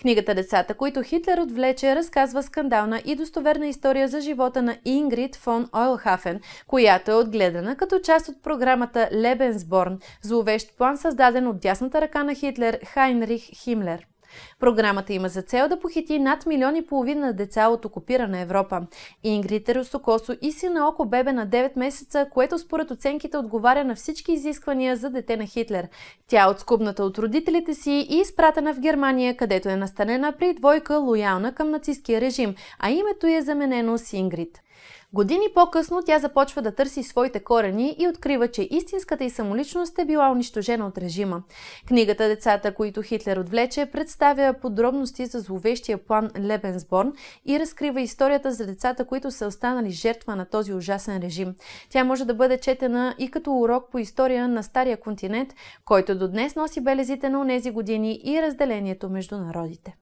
Книгата Децата, които Хитлер отвлече, разказва скандална и достоверна история за живота на Ингрид фон Ойлхафен, която е отгледана като част от програмата Лебенсборн, зловещ план създаден от дясната ръка на Хитлер Хайнрих Химлер. Програмата има за цел да похити над милион и половина деца от окупирана Европа. Ингрид Русокосо и си на око бебе на 9 месеца, което според оценките отговаря на всички изисквания за дете на Хитлер. Тя е отскубната от родителите си и изпратена в Германия, където е настанена при двойка лоялна към нацистския режим, а името й е заменено с Ингрид. Години по-късно тя започва да търси своите корени и открива, че истинската и самоличност е била унищожена от режима. Книгата Децата, които Хитлер отвлече, представя подробности за зловещия план Лебенсборн и разкрива историята за децата, които са останали жертва на този ужасен режим. Тя може да бъде четена и като урок по история на Стария континент, който до днес носи белезите на онези години и разделението между народите.